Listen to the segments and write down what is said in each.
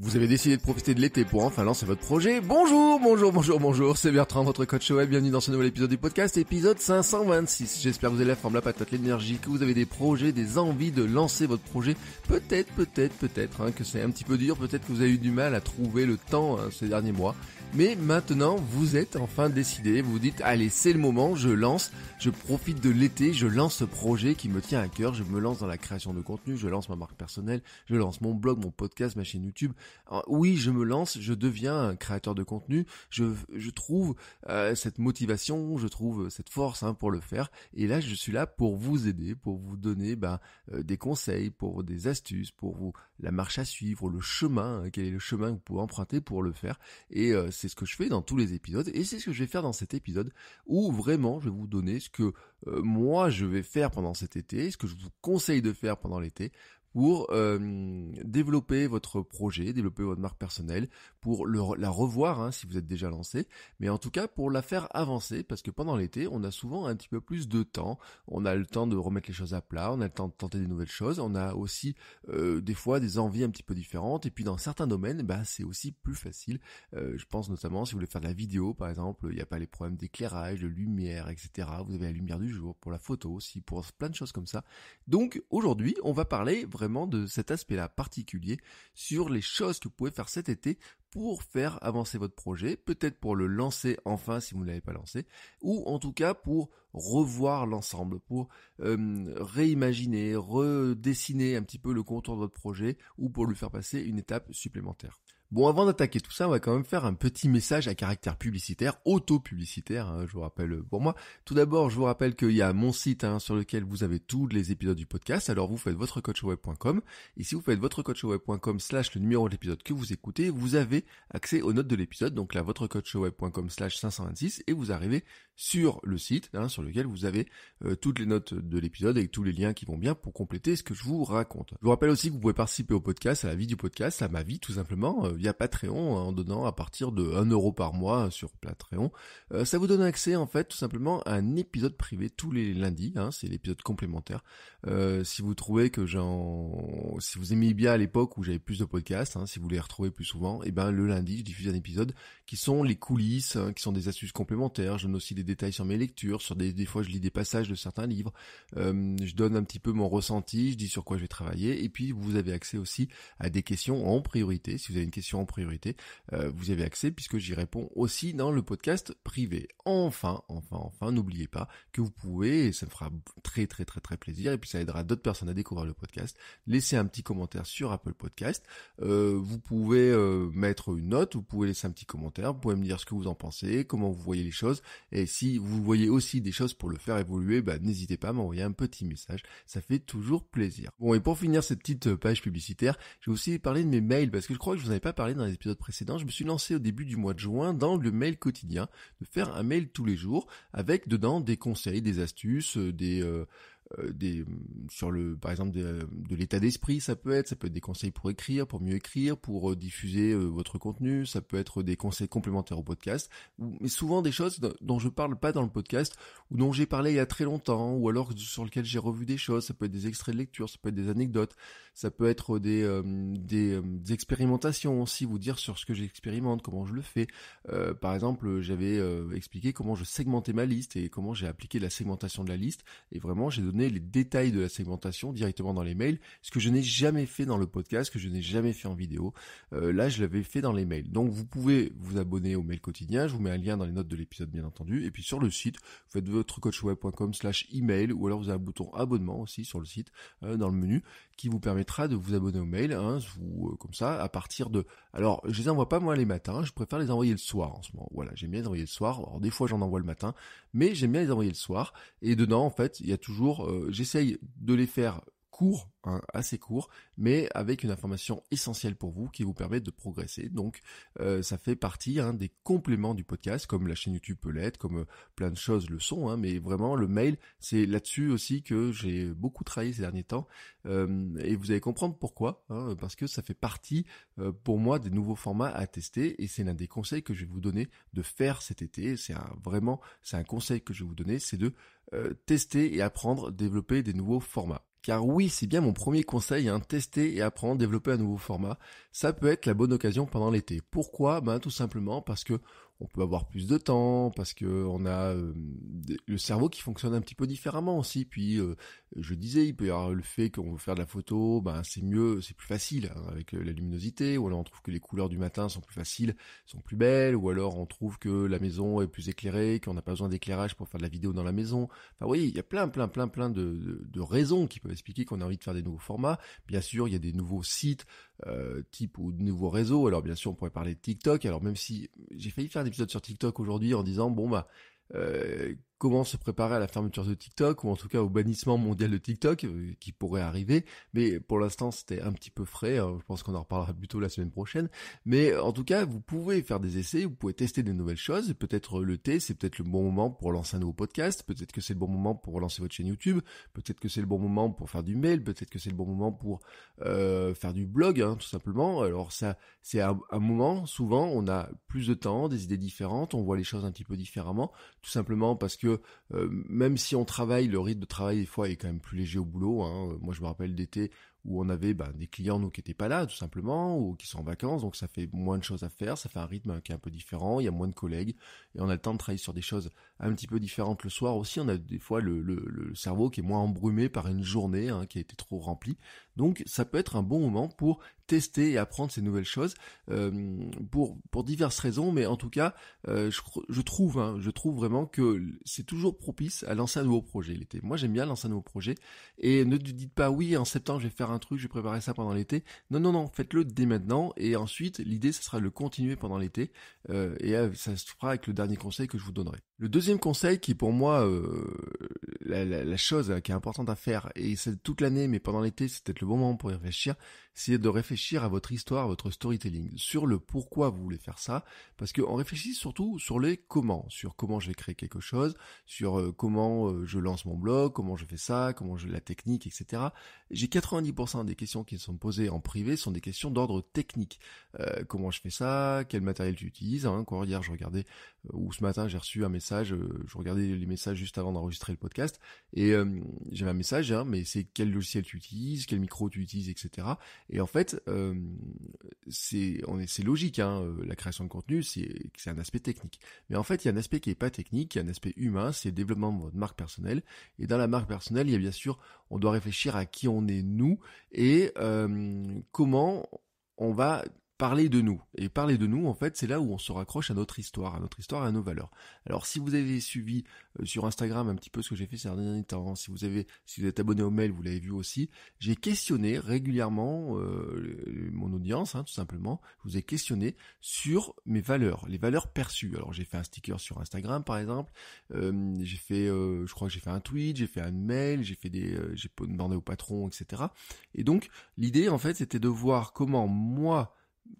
Vous avez décidé de profiter de l'été pour enfin lancer votre projet. Bonjour, bonjour, bonjour, bonjour, c'est Bertrand, votre coach web. Bienvenue dans ce nouvel épisode du podcast, épisode 526. J'espère que vous avez la forme, la patate, l'énergie, que vous avez des projets, des envies de lancer votre projet. Peut-être, peut-être, peut-être hein, que c'est un petit peu dur, peut-être que vous avez eu du mal à trouver le temps hein, ces derniers mois. Mais maintenant, vous êtes enfin décidé, vous vous dites, allez, c'est le moment, je lance, je profite de l'été, je lance ce projet qui me tient à cœur, je me lance dans la création de contenu, je lance ma marque personnelle, je lance mon blog, mon podcast, ma chaîne YouTube. Ah, oui, je me lance, je deviens un créateur de contenu, je, trouve euh, cette motivation, je trouve cette force hein, pour le faire. Et là, je suis là pour vous aider, pour vous donner bah, euh, des conseils, pour des astuces, pour vous la marche à suivre, le chemin, hein, quel est le chemin que vous pouvez emprunter pour le faire. Et euh, c'est ce que je fais dans tous les épisodes et c'est ce que je vais faire dans cet épisode où vraiment je vais vous donner ce que euh, moi je vais faire pendant cet été, ce que je vous conseille de faire pendant l'été pour euh, développer votre projet, développer votre marque personnelle, pour la revoir hein, si vous êtes déjà lancé, mais en tout cas pour la faire avancer parce que pendant l'été on a souvent un petit peu plus de temps, on a le temps de remettre les choses à plat, on a le temps de tenter des nouvelles choses, on a aussi euh, des fois des envies un petit peu différentes et puis dans certains domaines bah, c'est aussi plus facile. Euh, je pense notamment si vous voulez faire de la vidéo par exemple, il n'y a pas les problèmes d'éclairage, de lumière, etc. Vous avez la lumière du jour pour la photo aussi, pour plein de choses comme ça. Donc aujourd'hui on va parler vraiment de cet aspect-là particulier sur les choses que vous pouvez faire cet été pour faire avancer votre projet, peut-être pour le lancer enfin si vous ne l'avez pas lancé, ou en tout cas pour revoir l'ensemble, pour euh, réimaginer, redessiner un petit peu le contour de votre projet, ou pour lui faire passer une étape supplémentaire. Bon, avant d'attaquer tout ça, on va quand même faire un petit message à caractère publicitaire, auto-publicitaire, hein, je vous rappelle euh, pour moi. Tout d'abord, je vous rappelle qu'il y a mon site hein, sur lequel vous avez tous les épisodes du podcast. Alors vous faites votrecoachweb.com. Et si vous faites votrecoachweb.com slash le numéro de l'épisode que vous écoutez, vous avez accès aux notes de l'épisode. Donc là, votrecoachweb.com slash 526 et vous arrivez sur le site hein, sur lequel vous avez euh, toutes les notes de l'épisode et tous les liens qui vont bien pour compléter ce que je vous raconte. Je vous rappelle aussi que vous pouvez participer au podcast, à la vie du podcast, à ma vie tout simplement euh, via Patreon hein, en donnant à partir de 1 euro par mois sur Patreon. Euh, ça vous donne accès en fait tout simplement à un épisode privé tous les lundis, hein, c'est l'épisode complémentaire. si vous trouvez que j'en... si vous aimez bien à l'époque où j'avais plus de podcasts, si vous les retrouvez plus souvent, et eh ben le lundi je diffuse un épisode qui sont les coulisses, qui sont des astuces complémentaires, je donne aussi des détails sur mes lectures, sur des, fois je lis des passages de certains livres, je donne un petit peu mon ressenti, je dis sur quoi je vais travailler, et puis vous avez accès aussi à des questions en priorité. Si vous avez une question en priorité, euh, vous avez accès puisque j'y réponds aussi dans le podcast privé. Enfin, enfin, enfin, n'oubliez pas que vous pouvez, et ça me fera très très très très plaisir, et puis ça aidera d'autres personnes à découvrir le podcast. laisser un petit commentaire sur Apple Podcast. Euh, vous pouvez euh, mettre une note, vous pouvez laisser un petit commentaire, vous pouvez me dire ce que vous en pensez, comment vous voyez les choses, et si si vous voyez aussi des choses pour le faire évoluer, bah, n'hésitez pas à m'envoyer un petit message, ça fait toujours plaisir. Bon, et pour finir cette petite euh, page publicitaire, je vais aussi parler de mes mails, parce que je crois que je vous en avais pas parlé dans les épisodes précédents, je me suis lancé au début du mois de juin dans le mail quotidien, de faire un mail tous les jours, avec dedans des conseils, des astuces, euh, des... Euh, euh, des sur le par exemple de, l'état d'esprit ça peut être ça peut être des conseils pour écrire pour mieux écrire pour euh, diffuser euh, votre contenu ça peut être des conseils complémentaires au podcast mais souvent des choses dont je parle pas dans le podcast ou dont j'ai parlé il y a très longtemps ou alors sur lequel j'ai revu des choses ça peut être des extraits de lecture ça peut être des anecdotes ça peut être euh, euh, des, expérimentations aussi, vous dire sur ce que j'expérimente, comment je le fais. Euh, par exemple, j'avais expliqué comment je segmentais ma liste et comment j'ai appliqué la segmentation de la liste. Et vraiment, j'ai donné les détails de la segmentation directement dans les mails, ce que je n'ai jamais fait dans le podcast, que je n'ai jamais fait en vidéo. là, je l'avais fait dans les mails. Donc, vous pouvez vous abonner au mail quotidien. Je vous mets un lien dans les notes de l'épisode, bien entendu. Et puis sur le site, vous faites votre coachweb.com slash email ou alors vous avez un bouton abonnement aussi sur le site dans le menu qui vous permet de vous abonner au mail, vous, hein, euh, comme ça, à partir de... Alors, je les envoie pas moi les matins, je préfère les envoyer le soir en ce moment. Voilà, j'aime bien les envoyer le soir. Alors, des fois, j'en envoie le matin, mais j'aime bien les envoyer le soir. Et dedans, en fait, il y a toujours... Euh, j'essaye de les faire court, hein, assez court, mais avec une information essentielle pour vous qui vous permet de progresser. Donc euh, ça fait partie hein, des compléments du podcast, comme la chaîne YouTube peut l'être, comme euh, plein de choses le sont, hein, mais vraiment le mail, c'est là-dessus aussi que j'ai beaucoup travaillé ces derniers temps, euh, et vous allez comprendre pourquoi, parce que ça fait partie pour moi des nouveaux formats à tester, et c'est l'un des conseils que je vais vous donner de faire cet été. C'est vraiment, c'est un conseil que je vais vous donner, c'est de tester et apprendre, développer des nouveaux formats. Car oui, c'est bien mon premier conseil, hein, tester et apprendre, développer un nouveau format, ça peut être la bonne occasion pendant l'été. Pourquoi Ben tout simplement parce que on peut avoir plus de temps parce que on a euh, le cerveau qui fonctionne un petit peu différemment aussi. Puis euh, je disais, il peut y avoir le fait qu'on veut faire de la photo, ben c'est mieux, c'est plus facile hein, avec euh, la luminosité. Ou alors on trouve que les couleurs du matin sont plus faciles, sont plus belles. Ou alors on trouve que la maison est plus éclairée, qu'on n'a pas besoin d'éclairage pour faire de la vidéo dans la maison. Enfin oui, il y a plein, plein, plein, plein de, raisons qui peuvent expliquer qu'on a envie de faire des nouveaux formats. Bien sûr, il y a des nouveaux sites type ou de nouveaux réseaux. Alors bien sûr, on pourrait parler de TikTok. Alors même si j'ai failli faire des épisode sur TikTok aujourd'hui en disant bon bah euh, comment se préparer à la fermeture de TikTok ou en tout cas au bannissement mondial de TikTok euh, qui pourrait arriver. Mais pour l'instant, c'était un petit peu frais. Hein. je pense qu'on en reparlera plutôt la semaine prochaine. Mais en tout cas, vous pouvez faire des essais, vous pouvez tester des nouvelles choses. Peut-être euh, le thé, c'est peut-être le bon moment pour lancer un nouveau podcast. Peut-être que c'est le bon moment pour lancer votre chaîne YouTube. Peut-être que c'est le bon moment pour faire du mail. Peut-être que c'est le bon moment pour euh, faire du blog, hein, tout simplement. Alors ça, c'est un moment. Souvent, on a plus de temps, des idées différentes, on voit les choses un petit peu différemment, tout simplement parce que euh, même si on travaille, le rythme de travail des fois est quand même plus léger au boulot. Hein. Moi, je me rappelle d'été où on avait bah, des clients nous qui étaient pas là tout simplement ou qui sont en vacances donc ça fait moins de choses à faire ça fait un rythme qui est un peu différent il y a moins de collègues et on a le temps de travailler sur des choses un petit peu différentes le soir aussi on a des fois le, cerveau qui est moins embrumé par une journée hein, qui a été trop remplie donc ça peut être un bon moment pour tester et apprendre ces nouvelles choses euh, pour pour diverses raisons mais en tout cas euh, je, trouve hein, je trouve vraiment que c'est toujours propice à lancer un nouveau projet l'été moi j'aime bien lancer un nouveau projet et ne dites pas oui en septembre je vais faire un truc, j'ai préparé ça pendant l'été. Non, non, non, faites-le dès maintenant. Et ensuite, l'idée, ce sera de le continuer pendant l'été. Euh, et euh, ça se fera avec le dernier conseil que je vous donnerai. Le deuxième conseil qui pour moi euh, la, la, chose qui est importante à faire, et c'est toute l'année, mais pendant l'été, c'est peut-être le bon moment pour y réfléchir, c'est de réfléchir à votre histoire, à votre storytelling, sur le pourquoi vous voulez faire ça, parce qu'on réfléchit surtout sur les comment, sur comment je vais créer quelque chose, sur euh, comment euh, je lance mon blog, comment je fais ça, comment je la technique, etc. J'ai 90% des questions qui sont posées en privé sont des questions d'ordre technique. Euh, comment je fais ça, quel matériel utilises, Hein, encore hier, je regardais euh, où ce matin j'ai reçu un message, euh, je regardais les messages juste avant d'enregistrer le podcast, et euh, j'avais un message, hein, mais c'est quel logiciel tu utilises, quel micro tu utilises, etc. Et en fait, c'est logique, hein, la création de contenu, c'est un aspect technique. Mais en fait, il y a un aspect qui n'est pas technique, il y a un aspect humain, c'est le développement de votre marque personnelle. Et dans la marque personnelle, il y a bien sûr, on doit réfléchir à qui on est nous et comment on va parler de nous. Et parler de nous, en fait, c'est là où on se raccroche à notre histoire, à notre histoire et à nos valeurs. Alors si vous avez suivi euh, sur Instagram un petit peu ce que j'ai fait ces derniers temps, si vous avez, si vous êtes abonné au mail, vous l'avez vu aussi, j'ai questionné régulièrement euh, mon audience, hein, tout simplement. Je vous ai questionné sur mes valeurs, les valeurs perçues. Alors j'ai fait un sticker sur Instagram, par exemple. Euh, j'ai fait, je crois que j'ai fait un tweet, j'ai fait un mail, j'ai fait des, j'ai demandé au patron, etc. Et donc l'idée, en fait, c'était de voir comment moi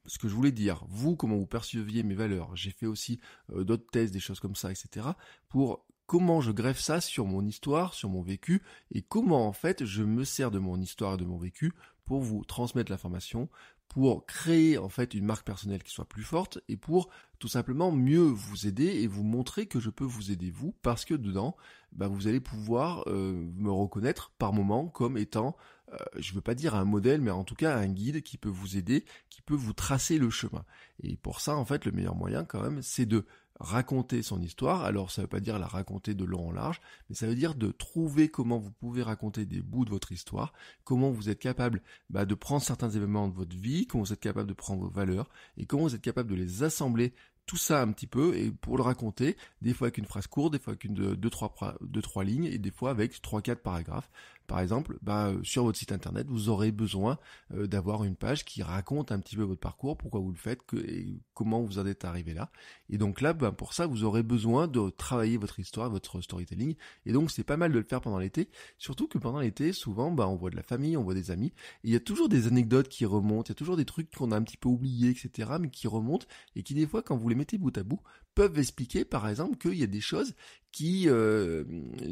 ce que je voulais dire, vous, comment vous perceviez mes valeurs. J'ai fait aussi euh, d'autres thèses, des choses comme ça, etc. Pour comment je greffe ça sur mon histoire, sur mon vécu, et comment en fait je me sers de mon histoire et de mon vécu pour vous transmettre l'information, pour créer en fait une marque personnelle qui soit plus forte et pour tout simplement mieux vous aider et vous montrer que je peux vous aider vous parce que dedans ben, vous allez pouvoir euh, me reconnaître par moment comme étant euh, je veux pas dire un modèle mais en tout cas un guide qui peut vous aider qui peut vous tracer le chemin et pour ça en fait le meilleur moyen quand même c'est de raconter son histoire. Alors ça ne veut pas dire la raconter de long en large, mais ça veut dire de trouver comment vous pouvez raconter des bouts de votre histoire, comment vous êtes capable bah, de prendre certains événements de votre vie, comment vous êtes capable de prendre vos valeurs, et comment vous êtes capable de les assembler tout ça un petit peu et pour le raconter, des fois avec une phrase courte, des fois avec deux, trois, deux, trois lignes et des fois avec trois, quatre paragraphes par exemple, bah, euh, sur votre site internet, vous aurez besoin euh, d'avoir une page qui raconte un petit peu votre parcours, pourquoi vous le faites, et comment vous en êtes arrivé là. Et donc là, ben, pour ça, vous aurez besoin de travailler votre histoire, votre storytelling. Et donc c'est pas mal de le faire pendant l'été, surtout que pendant l'été, souvent, ben, on voit de la famille, on voit des amis, et il y a toujours des anecdotes qui remontent, il y a toujours des trucs qu'on a un petit peu oubliés, etc., mais qui remontent et qui des fois, quand vous les mettez bout à bout, peuvent expliquer, par exemple, qu'il y a des choses qui, euh,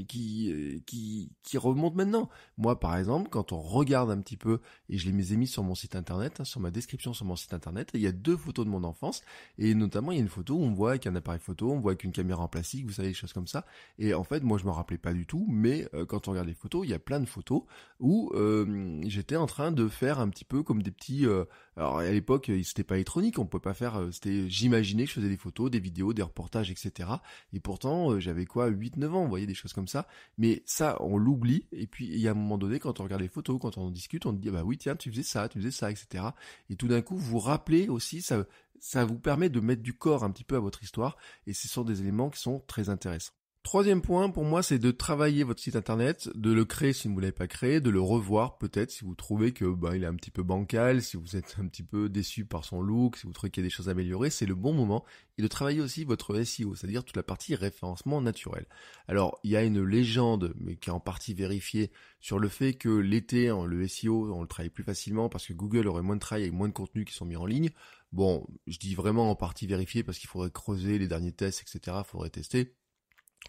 qui, qui, qui remontent maintenant. Moi, par exemple, quand on regarde un petit peu, et je les ai mis sur mon site internet, hein, sur ma description sur mon site internet, il y a deux photos de mon enfance, et notamment il y a une photo où on voit avec un appareil photo, on voit avec une caméra en plastique, vous savez, des choses comme ça. Et en fait, moi, je me rappelais pas du tout, mais euh, quand on regarde les photos, il y a plein de photos où euh, j'étais en train de faire un petit peu comme des petits... Euh, alors à l'époque, euh, c'était pas électronique, on pouvait pas faire. Euh, c'était, j'imaginais que je faisais des photos, des vidéos, des reportages, etc. Et pourtant, euh, j'avais quoi, 8-9 ans, vous voyez des choses comme ça. Mais ça, on l'oublie. Et puis il y a un moment donné, quand on regarde les photos, quand on en discute, on dit ah bah oui tiens, tu faisais ça, tu faisais ça, etc. Et tout d'un coup, vous rappelez aussi ça. Ça vous permet de mettre du corps un petit peu à votre histoire, et ce sont des éléments qui sont très intéressants. Troisième point pour moi, c'est de travailler votre site internet, de le créer si vous ne l'avez pas créé, de le revoir peut-être si vous trouvez que bah, il est un petit peu bancal, si vous êtes un petit peu déçu par son look, si vous trouvez qu'il y a des choses à améliorer, c'est le bon moment. Et de travailler aussi votre SEO, c'est-à-dire toute la partie référencement naturel. Alors il y a une légende, mais qui est en partie vérifiée, sur le fait que l'été, hein, le SEO, on le travaille plus facilement parce que Google aurait moins de travail et moins de contenu qui sont mis en ligne. Bon, je dis vraiment en partie vérifié parce qu'il faudrait creuser les derniers tests, etc. Il faudrait tester.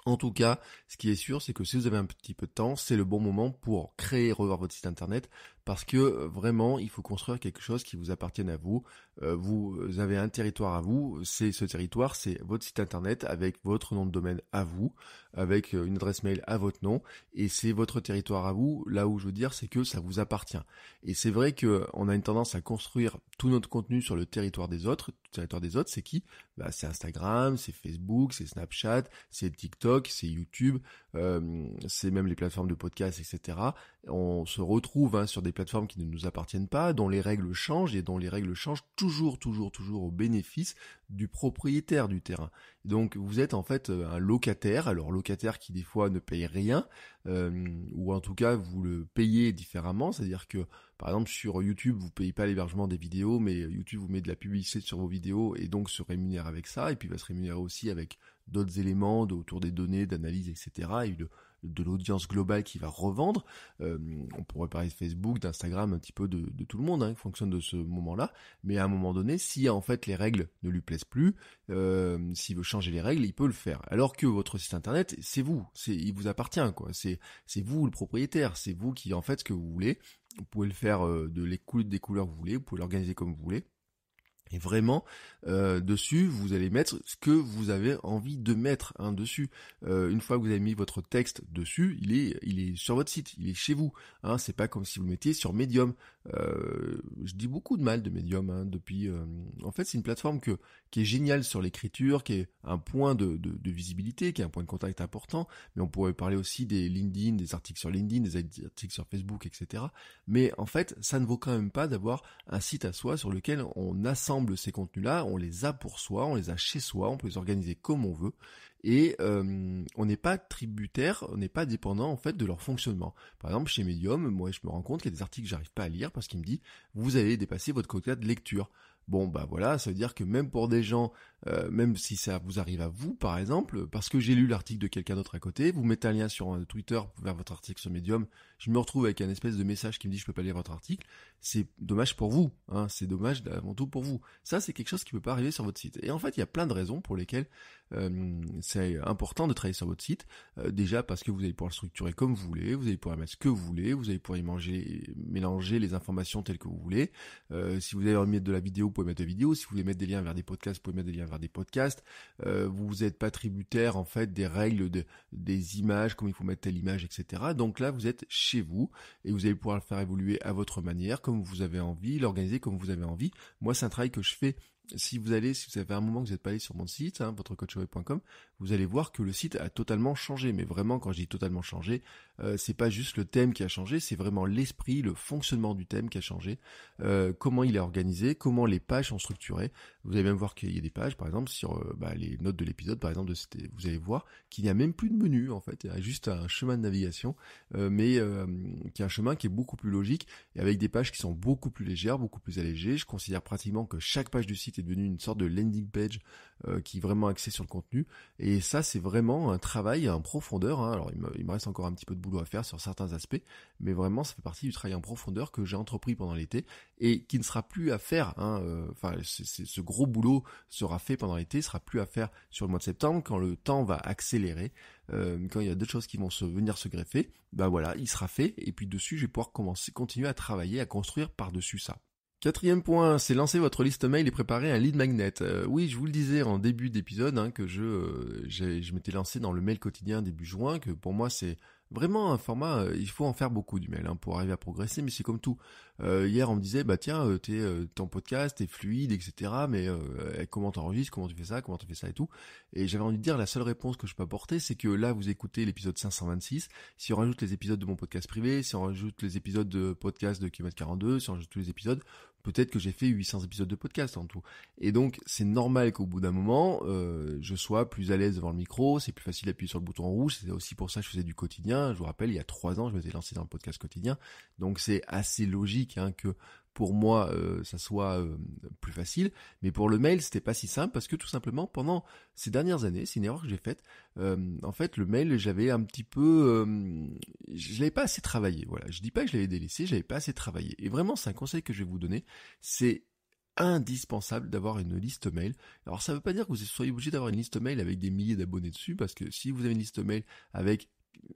En tout cas, ce qui est sûr, c'est que si vous avez un petit peu de temps, c'est le bon moment pour créer et revoir votre site internet, parce que euh, vraiment, il faut construire quelque chose qui vous appartienne à vous. Euh, vous avez un territoire à vous, c'est ce territoire, c'est votre site internet avec votre nom de domaine à vous, avec euh, une adresse mail à votre nom, et c'est votre territoire à vous. Là où je veux dire, c'est que ça vous appartient. Et c'est vrai qu'on a une tendance à construire tout notre contenu sur le territoire des autres. Le territoire des autres, c'est qui bah, c'est Instagram, c'est Facebook, c'est Snapchat, c'est TikTok, c'est YouTube, c'est même les plateformes de podcast, etc. On se retrouve hein, sur des plateformes qui ne nous appartiennent pas, dont les règles changent et dont les règles changent toujours, toujours, toujours au bénéfice du propriétaire du terrain. Donc vous êtes en fait euh, un locataire, alors locataire qui des fois ne paye rien, euh, ou en tout cas vous le payez différemment, c'est-à-dire que par exemple sur YouTube vous ne payez pas l'hébergement des vidéos, mais YouTube vous met de la publicité sur vos vidéos et donc se rémunère avec ça, et puis va se rémunérer aussi avec d'autres éléments autour des données, d'analyse, etc. Et de l'audience globale qui va revendre. Euh, on pourrait parler de Facebook, d'Instagram, un petit peu de, tout le monde hein, qui fonctionne de ce moment-là. Mais à un moment donné, si en fait les règles ne lui plaisent plus, euh, s'il veut changer les règles, il peut le faire. Alors que votre site internet, c'est vous, c'est il vous appartient quoi. C'est vous le propriétaire, c'est vous qui en fait ce que vous voulez. Vous pouvez le faire euh, de les des couleurs que vous voulez, vous pouvez l'organiser comme vous voulez. Et vraiment, euh, dessus, vous allez mettre ce que vous avez envie de mettre hein, dessus. Euh, une fois que vous avez mis votre texte dessus, il est, il est sur votre site, il est chez vous. Hein, c'est pas comme si vous le mettiez sur Medium. Euh, je dis beaucoup de mal de Medium hein, depuis. en fait, c'est une plateforme que, qui est géniale sur l'écriture, qui est un point de, de, visibilité, qui est un point de contact important. Mais on pourrait parler aussi des LinkedIn, des articles sur LinkedIn, des articles sur Facebook, etc. Mais en fait, ça ne vaut quand même pas d'avoir un site à soi sur lequel on assemble ces contenus-là, on les a pour soi, on les a chez soi, on peut les organiser comme on veut, et euh, on n'est pas tributaire, on n'est pas dépendant en fait de leur fonctionnement. Par exemple, chez Medium, moi je me rends compte qu'il y a des articles que j'arrive pas à lire parce qu'il me dit vous avez dépassé votre quota de lecture. Bon bah voilà, ça veut dire que même pour des gens, euh, même si ça vous arrive à vous par exemple, parce que j'ai lu l'article de quelqu'un d'autre à côté, vous mettez un lien sur euh, Twitter vers votre article sur Medium, je me retrouve avec un espèce de message qui me dit je peux pas lire votre article, c'est dommage pour vous, hein, c'est dommage avant tout pour vous. Ça c'est quelque chose qui peut pas arriver sur votre site. Et en fait il y a plein de raisons pour lesquelles euh, c'est important de travailler sur votre site. déjà parce que vous allez pouvoir le structurer comme vous voulez, vous allez pouvoir mettre ce que vous voulez, vous allez pouvoir y manger, mélanger les informations telles que vous voulez. si vous avez mettre de la vidéo pouvez mettre des vidéos. Si vous voulez mettre des liens vers des podcasts, vous pouvez mettre des liens vers des podcasts. Euh, vous n'êtes pas tributaire en fait des règles des images, comme il faut mettre telle image, etc. Donc là, vous êtes chez vous et vous allez pouvoir le faire évoluer à votre manière, comme vous avez envie, l'organiser comme vous avez envie. Moi, c'est un travail que je fais si vous allez, si vous avez un moment que vous n'êtes pas allé sur mon site, hein, votrecoachaway.com, vous allez voir que le site a totalement changé. Mais vraiment, quand je dis totalement changé, euh, c'est pas juste le thème qui a changé, c'est vraiment l'esprit, le fonctionnement du thème qui a changé, euh, comment il est organisé, comment les pages sont structurées. Vous allez même voir qu'il y a des pages, par exemple, sur euh, bah, les notes de l'épisode, par exemple, de, vous allez voir qu'il n'y a même plus de menu en fait, il y a juste un chemin de navigation, euh, mais qui est un chemin qui est beaucoup plus logique et avec des pages qui sont beaucoup plus légères, beaucoup plus allégées. Je considère pratiquement que chaque page du site c'est devenu une sorte de landing page euh, qui est vraiment axée sur le contenu. Et ça, c'est vraiment un travail en profondeur. Hein. Alors, il me, reste encore un petit peu de boulot à faire sur certains aspects, mais vraiment, ça fait partie du travail en profondeur que j'ai entrepris pendant l'été et qui ne sera plus à faire. Hein, euh, enfin, ce gros boulot sera fait pendant l'été, sera plus à faire sur le mois de septembre quand le temps va accélérer. Euh, quand il y a d'autres choses qui vont se, venir se greffer, ben voilà, il sera fait, et puis dessus, je vais pouvoir commencer, continuer à travailler, à construire par-dessus ça. Quatrième point, c'est lancer votre liste mail et préparer un lead magnet. Euh, oui, je vous le disais en début d'épisode hein, que je, euh, je m'étais lancé dans le mail quotidien début juin, que pour moi c'est vraiment un format, euh, il faut en faire beaucoup du mail hein, pour arriver à progresser, mais c'est comme tout. hier on me disait, bah tiens, t'es, ton podcast est fluide, etc. Mais comment t'enregistres, comment tu fais ça, comment tu fais ça et tout. Et j'avais envie de dire, la seule réponse que je peux apporter, c'est que là vous écoutez l'épisode 526, si on rajoute les épisodes de mon podcast privé, si on rajoute les épisodes de podcast de Kilomètre 42, si on rajoute tous les épisodes, peut-être que j'ai fait 800 épisodes de podcast en tout. Et donc, c'est normal qu'au bout d'un moment, euh, je sois plus à l'aise devant le micro, c'est plus facile d'appuyer sur le bouton rouge, c'est aussi pour ça que je faisais du quotidien. Je vous rappelle, il y a trois ans, je m'étais lancé dans le podcast quotidien. Donc, c'est assez logique hein, que pour moi euh, ça soit euh, plus facile, mais pour le mail c'était pas si simple parce que tout simplement pendant ces dernières années, c'est une erreur que j'ai faite. Euh, en fait, le mail j'avais un petit peu, je l'avais pas assez travaillé. Voilà, je dis pas que je l'avais délaissé, j'avais pas assez travaillé. Et vraiment, c'est un conseil que je vais vous donner, c'est indispensable d'avoir une liste mail. Alors ça ne veut pas dire que vous soyez obligé d'avoir une liste mail avec des milliers d'abonnés dessus, parce que si vous avez une liste mail avec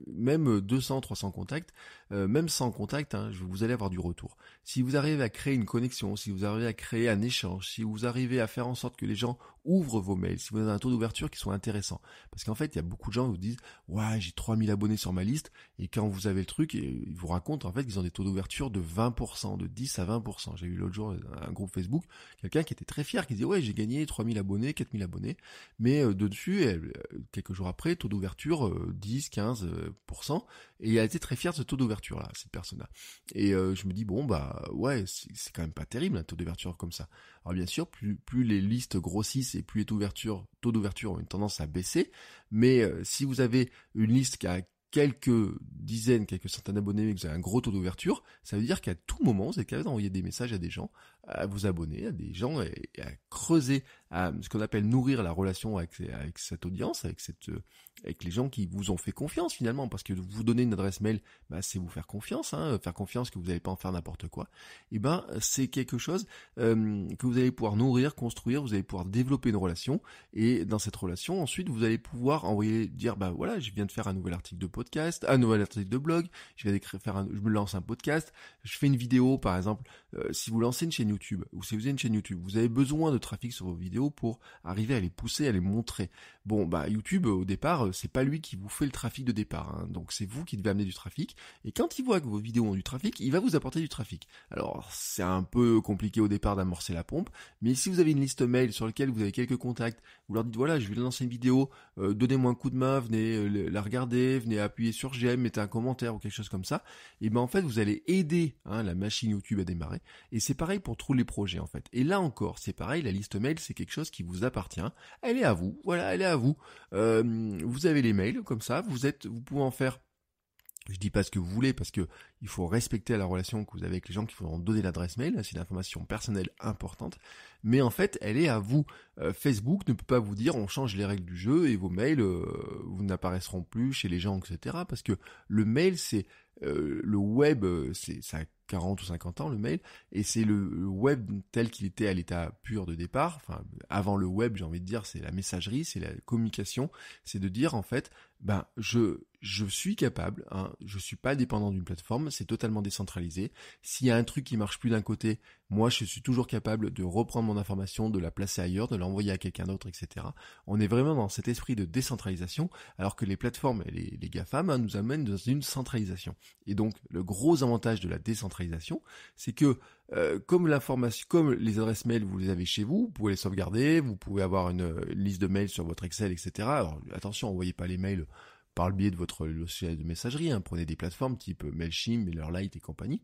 même 200, euh, 300 contacts, euh, même sans contact, hein, vous allez avoir du retour. Si vous arrivez à créer une connexion, si vous arrivez à créer un échange, si vous arrivez à faire en sorte que les gens ouvrent vos mails, si vous avez un taux d'ouverture qui soit intéressant. Parce qu'en fait, il y a beaucoup de gens qui vous disent, ouais, j'ai 3000 abonnés sur ma liste, et quand vous avez le truc, ils vous racontent en fait qu'ils ont des taux d'ouverture de 20%, de 10 à 20%. J'ai eu l'autre jour euh, un groupe Facebook, quelqu'un qui était très fier, qui disait, ouais, j'ai gagné 3000 abonnés, 4000 abonnés, mais de dessus, quelques jours après, taux d'ouverture 10, 15, et et a été très fière de ce taux d'ouverture là, cette personne-là. Et euh, je me dis bon bah ouais, c'est quand même pas terrible un taux d'ouverture comme ça. Alors bien sûr, plus les listes grossissent et plus les taux d'ouverture taux d'ouverture ont une tendance à baisser, mais euh, si vous avez une liste qui a quelques dizaines, quelques centaines d'abonnés, mais que vous avez un gros taux d'ouverture, ça veut dire qu'à tout moment, vous êtes capable d'envoyer des messages à des gens à vous abonner à des gens et, à creuser, à ce qu'on appelle nourrir la relation avec, cette audience, avec, cette, euh, avec les gens qui vous ont fait confiance finalement, parce que vous donner une adresse mail, bah, c'est vous faire confiance, hein. faire confiance que vous n'allez pas en faire n'importe quoi. Et eh ben c'est quelque chose euh, que vous allez pouvoir nourrir, construire, vous allez pouvoir développer une relation, et dans cette relation, ensuite vous allez pouvoir envoyer, dire bah voilà, je viens de faire un nouvel article de podcast, un nouvel article de blog, je viens de faire un, je me lance un podcast, je fais une vidéo par exemple. Euh, si vous lancez une chaîne YouTube, ou si vous avez une chaîne YouTube, vous avez besoin de trafic sur vos vidéos pour arriver à les pousser, à les montrer. Bon, bah YouTube au départ, euh, c'est pas lui qui vous fait le trafic de départ, hein. donc c'est vous qui devez amener du trafic. Et quand il voit que vos vidéos ont du trafic, il va vous apporter du trafic. Alors c'est un peu compliqué au départ d'amorcer la pompe, mais si vous avez une liste mail sur laquelle vous avez quelques contacts, vous leur dites voilà, je vais lancer une vidéo, euh, donnez-moi un coup de main, venez euh, la regarder, venez appuyer sur j'aime, mettez un commentaire ou quelque chose comme ça. Et ben en fait vous allez aider hein, la machine YouTube à démarrer. Et c'est pareil pour tous les projets en fait. Et là encore, c'est pareil, la liste mail, c'est quelque chose qui vous appartient. Elle est à vous, voilà, elle est à vous. Euh, vous avez les mails comme ça, vous êtes, vous pouvez en faire je dis pas ce que vous voulez parce que il faut respecter la relation que vous avez avec les gens qui vont donner l'adresse mail, c'est une personnelle importante, mais en fait elle est à vous. Euh, Facebook ne peut pas vous dire on change les règles du jeu et vos mails euh, vous n'apparaîtront plus chez les gens, etc. Parce que le mail c'est le web, c'est ça 40 ou 50 ans le mail et c'est le web tel qu'il était à l'état pur de départ enfin avant le web j'ai envie de dire c'est la messagerie c'est la communication c'est de dire en fait ben je je suis capable, hein, je ne suis pas dépendant d'une plateforme, c'est totalement décentralisé. S'il y a un truc qui marche plus d'un côté, moi je suis toujours capable de reprendre mon information, de la placer ailleurs, de l'envoyer à quelqu'un d'autre, etc. On est vraiment dans cet esprit de décentralisation, alors que les plateformes et les, GAFAM hein, nous amènent dans une centralisation. Et donc le gros avantage de la décentralisation, c'est que euh, comme l'information, comme les adresses mail, vous les avez chez vous, vous pouvez les sauvegarder, vous pouvez avoir une, euh, liste de mails sur votre Excel, etc. Alors attention, envoyez pas les mails par le biais de votre logiciel de messagerie, hein, prenez des plateformes type Mailchimp, MailerLite et compagnie.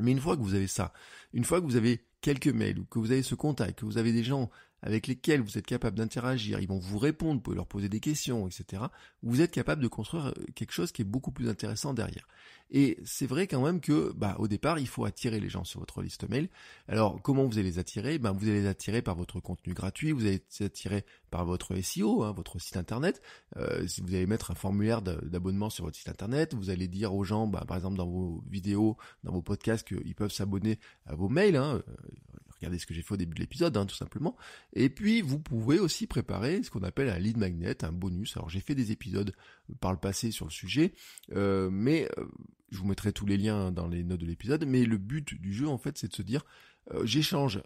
Mais une fois que vous avez ça, une fois que vous avez quelques mails, ou que vous avez ce contact, que vous avez des gens avec lesquels vous êtes capable d'interagir, ils vont vous répondre, vous pouvez leur poser des questions, etc. Vous êtes capable de construire euh, quelque chose qui est beaucoup plus intéressant derrière. Et c'est vrai quand même que, bah, au départ, il faut attirer les gens sur votre liste mail. Alors, comment vous allez les attirer Ben, vous allez les attirer par votre contenu gratuit, vous allez les attirer par votre SEO, hein, votre site internet. Euh, si vous allez mettre un formulaire d'abonnement sur votre site internet, vous allez dire aux gens, bah, par exemple dans vos vidéos, dans vos podcasts, qu'ils peuvent s'abonner à vos mails. Hein, euh, regardez ce que j'ai fait au début de l'épisode, hein, tout simplement. Et puis, vous pouvez aussi préparer ce qu'on appelle un lead magnet, un bonus. Alors, j'ai fait des épisodes par le passé sur le sujet, euh, mais euh, je vous mettrai tous les liens dans les notes de l'épisode. Mais le but du jeu, en fait, c'est de se dire, euh, j'échange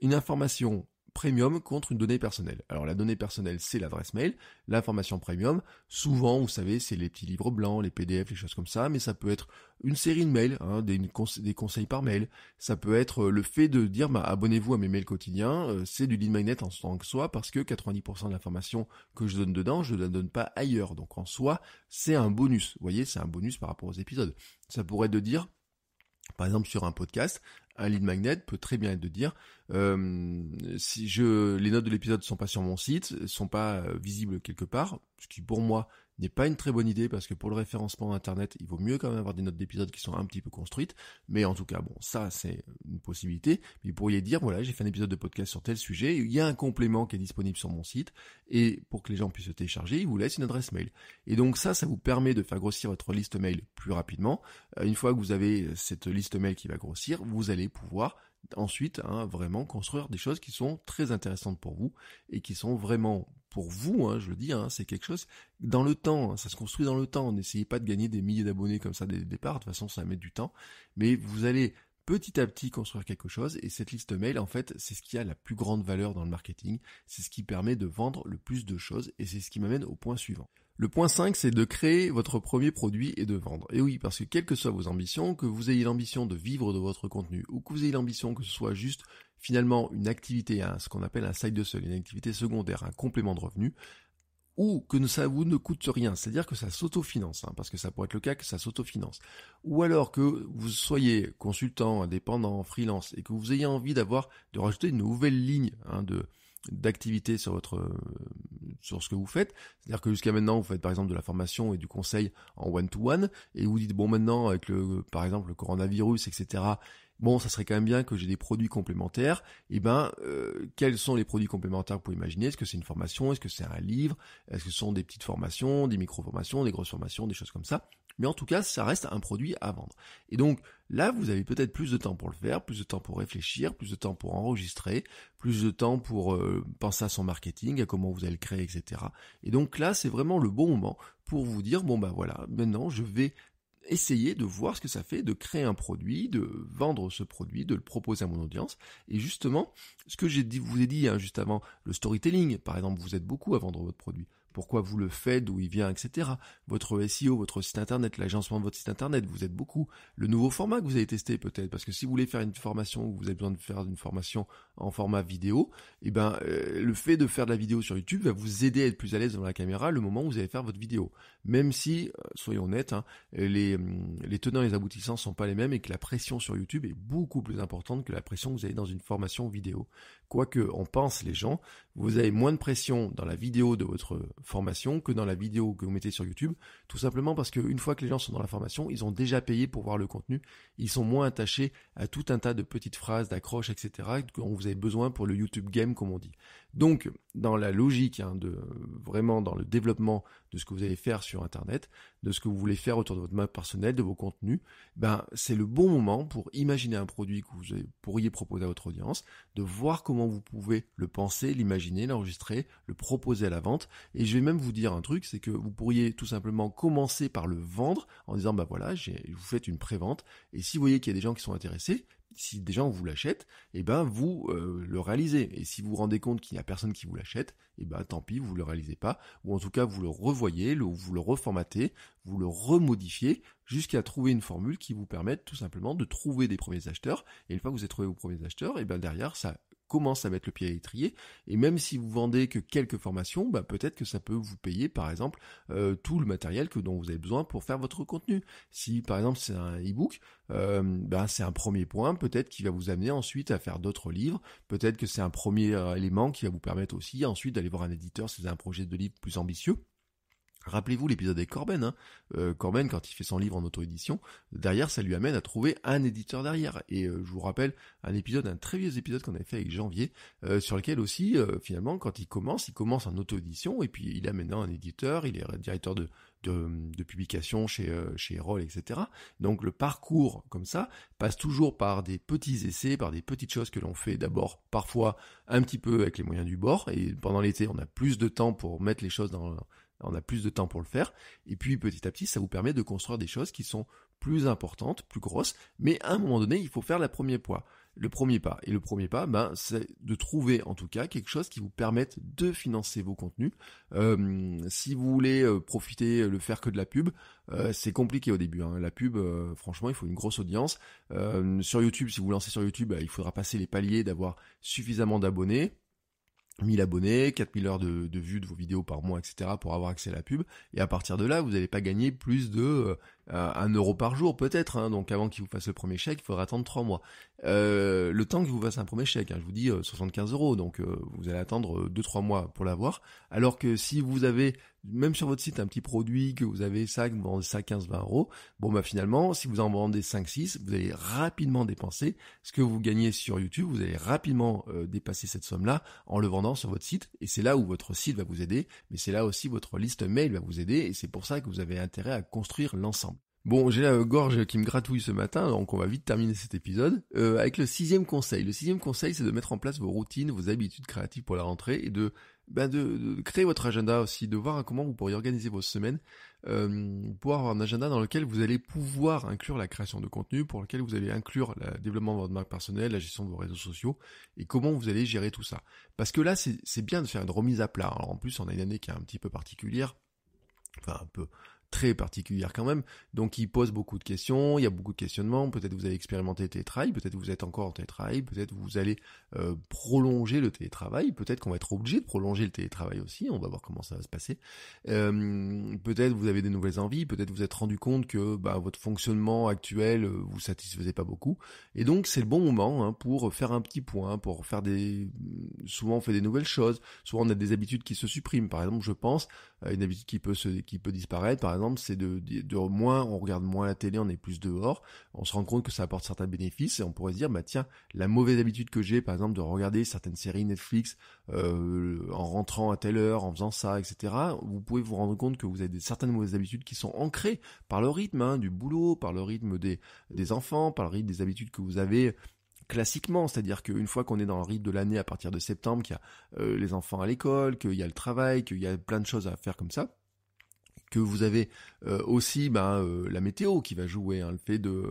une information premium contre une donnée personnelle. Alors la donnée personnelle, c'est l'adresse mail, l'information premium, souvent, vous savez, c'est les petits livres blancs, les PDF, les choses comme ça, mais ça peut être une série de mails, hein, des, conseils par mail, ça peut être euh, le fait de dire bah, abonnez-vous à mes mails quotidiens, euh, c'est du lead magnet en tant que soi, parce que 90% de l'information que je donne dedans, je ne la donne pas ailleurs. Donc en soi, c'est un bonus. Vous voyez, c'est un bonus par rapport aux épisodes. Ça pourrait être de dire, par exemple sur un podcast, un lead magnet peut très bien être de dire euh, si je les notes de l'épisode sont pas sur mon site, sont pas euh, visibles quelque part, ce qui pour moi n'est pas une très bonne idée parce que pour le référencement internet, il vaut mieux quand même avoir des notes d'épisodes qui sont un petit peu construites. Mais en tout cas, bon, ça c'est une possibilité. Mais vous pourriez dire, voilà, j'ai fait un épisode de podcast sur tel sujet, il y a un complément qui est disponible sur mon site, et pour que les gens puissent le télécharger, ils vous laissent une adresse mail. Et donc ça, ça vous permet de faire grossir votre liste mail plus rapidement. Euh, une fois que vous avez euh, cette liste mail qui va grossir, vous allez pouvoir ensuite hein, vraiment construire des choses qui sont très intéressantes pour vous et qui sont vraiment pour vous, hein, je le dis, hein, c'est quelque chose dans le temps, hein, ça se construit dans le temps. N'essayez pas de gagner des milliers d'abonnés comme ça dès le départ, de toute façon ça met du temps. Mais vous allez petit à petit construire quelque chose et cette liste mail en fait c'est ce qui a la plus grande valeur dans le marketing, c'est ce qui permet de vendre le plus de choses et c'est ce qui m'amène au point suivant. Le point 5 c'est de créer votre premier produit et de vendre. Et oui parce que quelles que soient vos ambitions, que vous ayez l'ambition de vivre de votre contenu ou que vous ayez l'ambition que ce soit juste finalement une activité, ce qu'on appelle un side de sol, une activité secondaire, un complément de revenus, ou que ça vous ne coûte rien, c'est-à-dire que ça s'autofinance, hein, parce que ça pourrait être le cas que ça s'autofinance, ou alors que vous soyez consultant, indépendant, freelance, et que vous ayez envie d'avoir, de rajouter une nouvelle ligne hein, de d'activité sur votre euh, sur ce que vous faites, c'est-à-dire que jusqu'à maintenant vous faites par exemple de la formation et du conseil en one to one et vous dites bon maintenant avec le par exemple le coronavirus etc bon, ça serait quand même bien que j'ai des produits complémentaires. Eh ben, euh, quels sont les produits complémentaires que vous pouvez imaginer Est-ce que c'est une formation Est-ce que c'est un livre Est-ce que ce sont des petites formations, des micro-formations, des grosses formations, des choses comme ça Mais en tout cas, ça reste un produit à vendre. Et donc, là, vous avez peut-être plus de temps pour le faire, plus de temps pour réfléchir, plus de temps pour enregistrer, plus de temps pour euh, penser à son marketing, à comment vous allez le créer, etc. Et donc là, c'est vraiment le bon moment pour vous dire, bon ben voilà, maintenant je vais essayer de voir ce que ça fait de créer un produit, de vendre ce produit, de le proposer à mon audience. Et justement, ce que j'ai dit, vous ai dit hein, juste avant, le storytelling, par exemple, vous êtes beaucoup à vendre votre produit pourquoi vous le faites, d'où il vient, etc. Votre SEO, votre site internet, l'agencement de votre site internet, vous êtes beaucoup. Le nouveau format que vous avez testé peut-être, parce que si vous voulez faire une formation ou vous avez besoin de faire une formation en format vidéo, eh ben euh, le fait de faire de la vidéo sur YouTube va vous aider à être plus à l'aise devant la caméra le moment où vous allez faire votre vidéo. Même si, euh, soyons honnêtes, hein, hum, les, tenants et les aboutissants ne sont pas les mêmes et que la pression sur YouTube est beaucoup plus importante que la pression que vous avez dans une formation vidéo quoi que pense pensent les gens, vous avez moins de pression dans la vidéo de votre formation que dans la vidéo que vous mettez sur YouTube, tout simplement parce qu'une fois que les gens sont dans la formation, ils ont déjà payé pour voir le contenu, ils sont moins attachés à tout un tas de petites phrases, d'accroches, etc. dont vous avez besoin pour le YouTube game, comme on dit. Donc, dans la logique, hein, de, vraiment dans le développement de ce que vous allez faire sur Internet, de ce que vous voulez faire autour de votre map personnelle, de vos contenus, ben, c'est le bon moment pour imaginer un produit que vous pourriez proposer à votre audience, de voir comment vous pouvez le penser, l'imaginer, l'enregistrer, le proposer à la vente. Et je vais même vous dire un truc, c'est que vous pourriez tout simplement commencer par le vendre en disant, ben voilà, vous faites une prévente. Et si vous voyez qu'il y a des gens qui sont intéressés, si déjà on vous l'achète, et eh ben vous euh, le réalisez. Et si vous vous rendez compte qu'il n'y a personne qui vous l'achète, et eh ben tant pis, vous ne le réalisez pas, ou en tout cas vous le revoyez, vous le reformatez, vous le remodifiez jusqu'à trouver une formule qui vous permette tout simplement de trouver des premiers acheteurs. Et une fois que vous avez trouvé vos premiers acheteurs, et eh ben derrière ça commence à mettre le pied à l'étrier. Et même si vous vendez que quelques formations, bah, peut-être que ça peut vous payer, par exemple, euh, tout le matériel que dont vous avez besoin pour faire votre contenu. Si par exemple c'est un e-book, euh, bah, c'est un premier point, peut-être qui va vous amener ensuite à faire d'autres livres. Peut-être que c'est un premier euh, élément qui va vous permettre aussi ensuite d'aller voir un éditeur si vous avez un projet de livre plus ambitieux. Rappelez-vous l'épisode avec Corben. Hein. Euh, Corben, quand il fait son livre en auto-édition, derrière, ça lui amène à trouver un éditeur derrière. Et euh, je vous rappelle un épisode, un très vieux épisode qu'on avait fait avec Janvier, euh, sur lequel aussi, finalement, quand il commence, il commence en auto-édition, et puis il a maintenant un éditeur, il est directeur de, de publication chez, chez Erol, etc. Donc le parcours, comme ça, passe toujours par des petits essais, par des petites choses que l'on fait d'abord, parfois un petit peu avec les moyens du bord, et pendant l'été, on a plus de temps pour mettre les choses dans on a plus de temps pour le faire, et puis petit à petit, ça vous permet de construire des choses qui sont plus importantes, plus grosses, mais à un moment donné, il faut faire le premier poids, le premier pas. Et le premier pas, ben, c'est de trouver en tout cas quelque chose qui vous permette de financer vos contenus. Euh, si vous voulez euh, profiter, euh, le faire que de la pub, c'est compliqué au début. Hein. La pub, franchement, il faut une grosse audience. sur YouTube, si vous lancez sur YouTube, ben, il faudra passer les paliers d'avoir suffisamment d'abonnés 1000 abonnés, 4000 heures de, vues de vos vidéos par mois, etc. pour avoir accès à la pub. Et à partir de là, vous n'allez pas gagner plus de 1 euh, euro par jour peut-être. Hein. Donc avant qu'il vous fasse le premier chèque, il faudra attendre 3 mois. Euh, le temps qu'il vous fasse un premier chèque, hein, je vous dis 75 euh, euros. Donc vous allez attendre 2-3 mois pour l'avoir. Alors que si vous avez même sur votre site un petit produit que vous avez ça, que vous vendez ça 15, 20 euros, bon bah finalement, si vous en vendez 5, 6, vous allez rapidement dépenser ce que vous gagnez sur YouTube, vous allez rapidement euh, dépasser cette somme-là en le vendant sur votre site, et c'est là où votre site va vous aider, mais c'est là aussi votre liste mail va vous aider, et c'est pour ça que vous avez intérêt à construire l'ensemble. Bon, j'ai la gorge qui me gratouille ce matin, donc on va vite terminer cet épisode euh, avec le sixième conseil. Le sixième conseil, c'est de mettre en place vos routines, vos habitudes créatives pour la rentrée et de bah, de, créer votre agenda aussi, de voir comment vous pourriez organiser vos semaines euh, pour avoir un agenda dans lequel vous allez pouvoir inclure la création de contenu, pour lequel vous allez inclure le développement de votre marque personnelle, la gestion de vos réseaux sociaux et comment vous allez gérer tout ça. Parce que là, c'est bien de faire une remise à plat. Alors en plus, on a une année qui est un petit peu particulière, enfin un peu très particulière quand même, donc il pose beaucoup de questions, il y a beaucoup de questionnements, peut-être vous avez expérimenté le télétravail, peut-être vous êtes encore en télétravail, peut-être vous allez euh, prolonger le télétravail, peut-être qu'on va être obligé de prolonger le télétravail aussi, on va voir comment ça va se passer, euh, peut-être vous avez des nouvelles envies, peut-être vous êtes rendu compte que bah, votre fonctionnement actuel euh, vous satisfaisait pas beaucoup, et donc c'est le bon moment hein, pour faire un petit point, pour faire des... souvent on fait des nouvelles choses, souvent on a des habitudes qui se suppriment, par exemple je pense euh, une habitude qui peut se, qui peut disparaître, par exemple, c'est de, de, moins, on regarde moins la télé, on est plus dehors, on se rend compte que ça apporte certains bénéfices et on pourrait se dire, bah tiens, la mauvaise habitude que j'ai, par exemple, de regarder certaines séries Netflix euh, en rentrant à telle heure, en faisant ça, etc. Vous pouvez vous rendre compte que vous avez des, certaines mauvaises habitudes qui sont ancrées par le rythme hein, du boulot, par le rythme des, des enfants, par le rythme des habitudes que vous avez classiquement, c'est-à-dire qu'une fois qu'on est dans le rythme de l'année à partir de septembre, qu'il y a euh, les enfants à l'école, qu'il y a le travail, qu'il y a plein de choses à faire comme ça, que vous avez euh, aussi ben, euh, la météo qui va jouer, hein, le fait de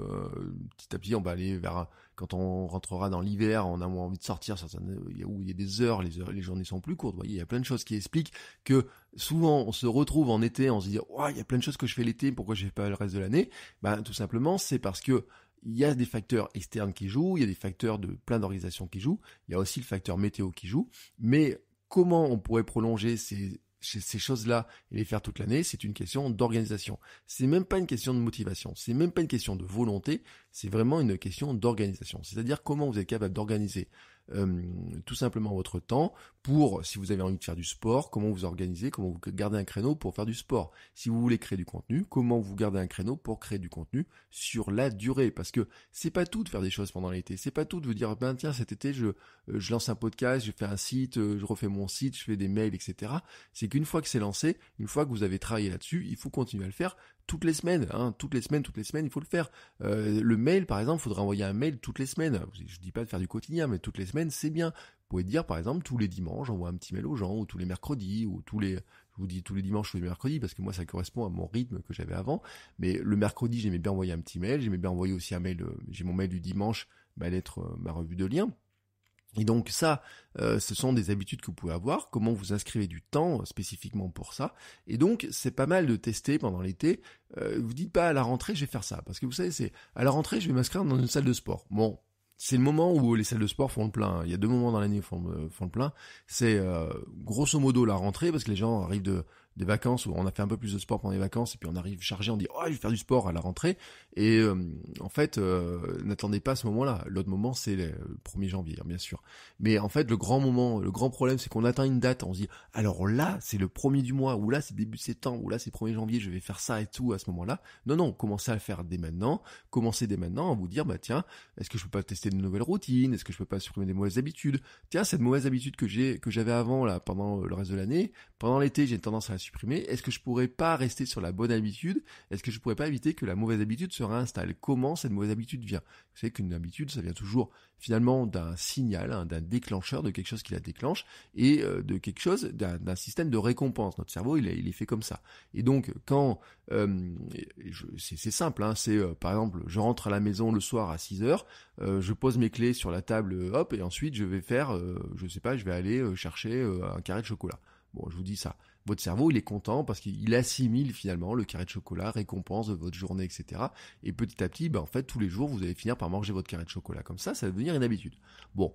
petit à petit on va aller vers quand on rentrera dans l'hiver, on a moins envie de sortir, certaines, où il y a des heures, les, heures, les journées sont plus courtes, vous voyez, il y a plein de choses qui expliquent que souvent on se retrouve en été, on se dit, ouais, il y a plein de choses que je fais l'été, pourquoi je ne fais pas le reste de l'année Ben tout simplement c'est parce que il y a des facteurs externes qui jouent, il y a des facteurs de plein d'organisations qui jouent, il y a aussi le facteur météo qui joue, mais comment on pourrait prolonger ces, ces choses-là et les faire toute l'année, c'est une question d'organisation. C'est même pas une question de motivation, c'est même pas une question de volonté, c'est vraiment une question d'organisation. C'est-à-dire comment vous êtes capable d'organiser euh, tout simplement votre temps pour, si vous avez envie de faire du sport, comment vous organisez, comment vous gardez un créneau pour faire du sport. Si vous voulez créer du contenu, comment vous gardez un créneau pour créer du contenu sur la durée. Parce que c'est pas tout de faire des choses pendant l'été. C'est pas tout de vous dire, ben tiens, cet été, je, euh, je lance un podcast, je fais un site, euh, je refais mon site, je fais des mails, etc. C'est qu'une fois que c'est lancé, une fois que vous avez travaillé là-dessus, il faut continuer à le faire toutes les semaines, hein, toutes les semaines, toutes les semaines, il faut le faire. Euh, le mail, par exemple, il faudra envoyer un mail toutes les semaines. Je ne dis pas de faire du quotidien, mais toutes les semaines, c'est bien. Vous pouvez dire, par exemple, tous les dimanches, j'envoie un petit mail aux gens, ou tous les mercredis, ou tous les, je vous dis tous les dimanches, tous les mercredis, parce que moi, ça correspond à mon rythme que j'avais avant. Mais le mercredi, j'aimais bien envoyer un petit mail, j'aimais bien envoyer aussi un mail, euh, j'ai mon mail du dimanche, ma lettre, euh, ma revue de lien. Et donc ça, euh, ce sont des habitudes que vous pouvez avoir, comment vous inscrivez du temps euh, spécifiquement pour ça. Et donc c'est pas mal de tester pendant l'été. Euh, vous dites pas à la rentrée je vais faire ça, parce que vous savez c'est à la rentrée je vais m'inscrire dans une salle de sport. Bon, c'est le moment où les salles de sport font le plein. Hein. Il y a deux moments dans l'année font, font le plein. C'est grosso modo la rentrée parce que les gens arrivent de des vacances où on a fait un peu plus de sport pendant les vacances et puis on arrive chargé, on dit oh je vais faire du sport à la rentrée et euh, en fait euh, n'attendez pas ce moment-là. L'autre moment c'est le 1er janvier hein, bien sûr. Mais en fait le grand moment, le grand problème c'est qu'on atteint une date, on se dit alors là c'est le 1er du mois ou là c'est début septembre ou là c'est 1er janvier, je vais faire ça et tout à ce moment-là. Non non, commencez à le faire dès maintenant, commencez dès maintenant à vous dire bah tiens, est-ce que je peux pas tester de nouvelles routines, est-ce que je peux pas supprimer des mauvaises habitudes Tiens, cette mauvaise habitude que j'ai que j'avais avant là pendant le reste de l'année, pendant l'été, j'ai tendance à est-ce que je pourrais pas rester sur la bonne habitude Est-ce que je pourrais pas éviter que la mauvaise habitude se réinstalle Comment cette mauvaise habitude vient Vous savez qu'une habitude, ça vient toujours finalement d'un signal, hein, d'un déclencheur, de quelque chose qui la déclenche, et euh, de quelque chose, d'un système de récompense. Notre cerveau, il, est fait comme ça. Et donc, quand... Euh, c'est simple, hein, c'est euh, par exemple, je rentre à la maison le soir à 6 heures, je pose mes clés sur la table, hop, et ensuite je vais faire, je sais pas, je vais aller chercher un carré de chocolat. Bon, je vous dis ça. Votre cerveau, il est content parce qu'il assimile finalement le carré de chocolat, récompense de votre journée, etc. Et petit à petit, ben, en fait, tous les jours, vous allez finir par manger votre carré de chocolat. Comme ça, ça va devenir une habitude. Bon,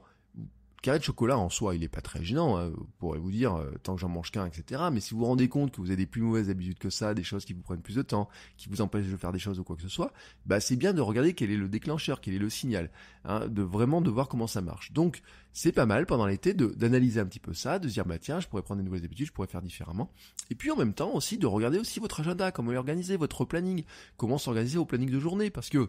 carré de chocolat en soi, il est pas très gênant. Hein, vous pourrez vous dire euh, tant que j'en mange qu'un, etc. Mais si vous vous rendez compte que vous avez des plus mauvaises habitudes que ça, des choses qui vous prennent plus de temps, qui vous empêchent de faire des choses ou quoi que ce soit, bah c'est bien de regarder quel est le déclencheur, quel est le signal, hein, de vraiment de voir comment ça marche. Donc c'est pas mal pendant l'été d'analyser un petit peu ça, de se dire bah tiens, je pourrais prendre des nouvelles habitudes, je pourrais faire différemment. Et puis en même temps aussi de regarder aussi votre agenda, comment est organisé, votre planning, comment s'organiser vos planning de journée, parce que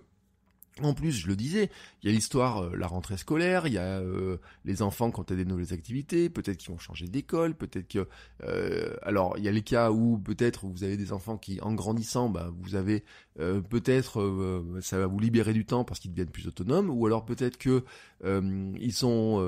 en plus, je le disais, il y a l'histoire, euh, la rentrée scolaire, il y a euh, les enfants quand ont des nouvelles activités, peut-être qu'ils vont changer d'école, peut-être que... Euh, alors, il y a les cas où peut-être vous avez des enfants qui, en grandissant, bah, vous avez peut-être... ça va vous libérer du temps parce qu'ils deviennent plus autonomes, ou alors peut-être que ils sont...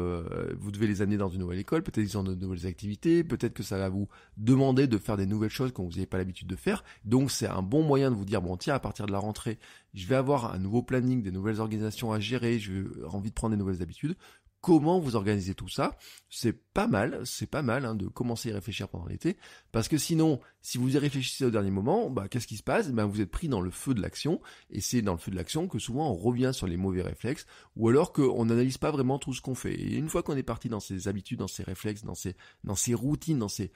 vous devez les amener dans une nouvelle école, peut-être ils ont de nouvelles activités, peut-être que ça va vous demander de faire des nouvelles choses qu'on vous n'avez pas l'habitude de faire. Donc, c'est un bon moyen de vous dire, bon, tiens, à partir de la rentrée, je vais avoir un nouveau planning, des nouvelles organisations à gérer, j'ai envie de prendre des nouvelles habitudes. Comment vous organisez tout ça C'est pas mal, c'est pas mal hein, de commencer à y réfléchir pendant l'été, parce que sinon, si vous y réfléchissez au dernier moment, bah, qu'est-ce qui se passe ben, Vous êtes pris dans le feu de l'action, et c'est dans le feu de l'action que souvent on revient sur les mauvais réflexes, ou alors qu'on n'analyse pas vraiment tout ce qu'on fait. Et une fois qu'on est parti dans ces habitudes, dans ces réflexes, dans ces, dans ces routines, dans ces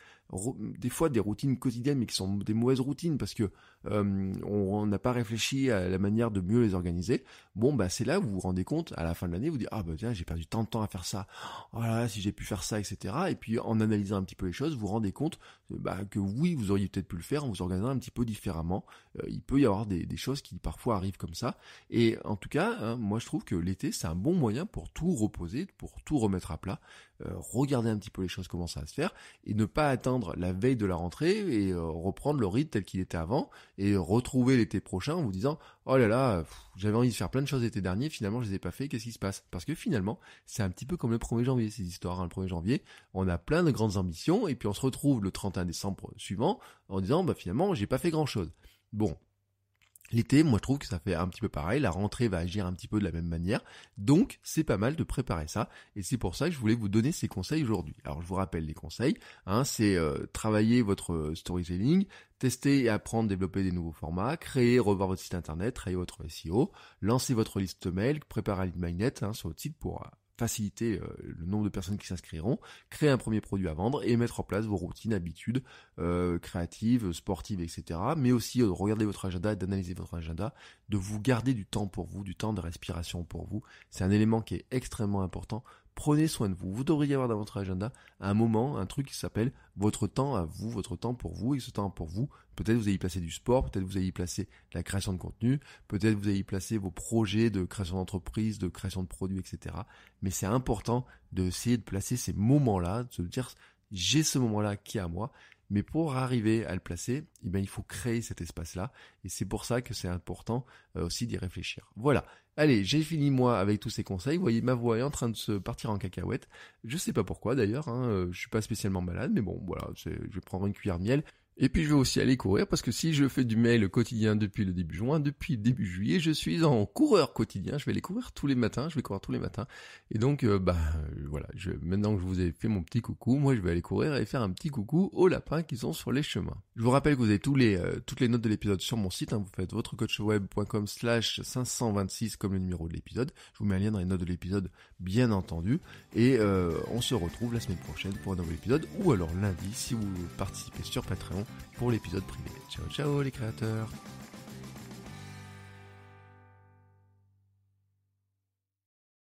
des fois des routines quotidiennes, mais qui sont des mauvaises routines parce que on n'a pas réfléchi à la manière de mieux les organiser. Bon, bah c'est là où vous vous rendez compte à la fin de l'année, vous dites ah bah tiens j'ai perdu tant de temps à faire ça. Oh si j'ai pu faire ça, etc. Et puis en analysant un petit peu les choses, vous vous rendez compte bah, que oui vous auriez peut-être pu le faire en vous organisant un petit peu différemment. Euh, il peut y avoir des, choses qui parfois arrivent comme ça. Et en tout cas, hein, moi je trouve que l'été, c'est un bon moyen pour tout reposer, pour tout remettre à plat. Euh, regarder un petit peu les choses comment ça va se faire et ne pas attendre la veille de la rentrée et euh, reprendre le rythme tel qu'il était avant et retrouver l'été prochain en vous disant oh là là j'avais envie de faire plein de choses l'été dernier finalement je les ai pas fait qu'est-ce qui se passe parce que finalement c'est un petit peu comme le 1er janvier ces histoires hein. le 1er janvier on a plein de grandes ambitions et puis on se retrouve le 31 décembre suivant en disant bah finalement j'ai pas fait grand chose bon L'été, moi je trouve que ça fait un petit peu pareil, la rentrée va agir un petit peu de la même manière, donc c'est pas mal de préparer ça, et c'est pour ça que je voulais vous donner ces conseils aujourd'hui. Alors je vous rappelle les conseils, hein, c'est euh, travailler votre euh, storytelling, tester et apprendre, développer des nouveaux formats, créer, revoir votre site internet, travailler votre SEO, lancer votre liste mail, préparer un lead magnet hein, sur votre site pour euh, faciliter euh, le nombre de personnes qui s'inscriront, créer un premier produit à vendre et mettre en place vos routines, habitudes euh, créatives, sportives, etc. Mais aussi de euh, regarder votre agenda d'analyser votre agenda, de vous garder du temps pour vous, du temps de respiration pour vous. C'est un élément qui est extrêmement important prenez soin de vous. Vous devriez avoir dans votre agenda un moment, un truc qui s'appelle votre temps à vous, votre temps pour vous, et ce temps pour vous, peut-être vous allez y placer du sport, peut-être vous allez y placer la création de contenu, peut-être vous allez y placer vos projets de création d'entreprise, de création de produits, etc. Mais c'est important d'essayer de placer ces moments-là, de se dire j'ai ce moment-là qui est à moi, mais pour arriver à le placer, eh ben, il faut créer cet espace-là. Et c'est pour ça que c'est important euh, aussi d'y réfléchir. Voilà. Allez, j'ai fini moi avec tous ces conseils. Vous voyez, ma voix est en train de se partir en cacahuète. Je ne sais pas pourquoi d'ailleurs. Hein, ne euh, je suis pas spécialement malade, mais bon, voilà. Je vais prendre une cuillère de miel. Et puis je vais aussi aller courir parce que si je fais du mail quotidien depuis le début juin, depuis le début juillet, je suis en coureur quotidien. Je vais aller courir tous les matins, je vais courir tous les matins. Et donc, euh, bah euh, voilà, je, maintenant que je vous ai fait mon petit coucou, moi je vais aller courir et faire un petit coucou aux lapins qui sont sur les chemins. Je vous rappelle que vous avez tous les, euh, toutes les notes de l'épisode sur mon site. Hein. vous faites votrecoachweb.com slash 526 comme le numéro de l'épisode. Je vous mets un lien dans les notes de l'épisode, bien entendu. Et on se retrouve la semaine prochaine pour un nouvel épisode ou alors lundi si vous participez sur Patreon pour l'épisode privé. Ciao ciao les créateurs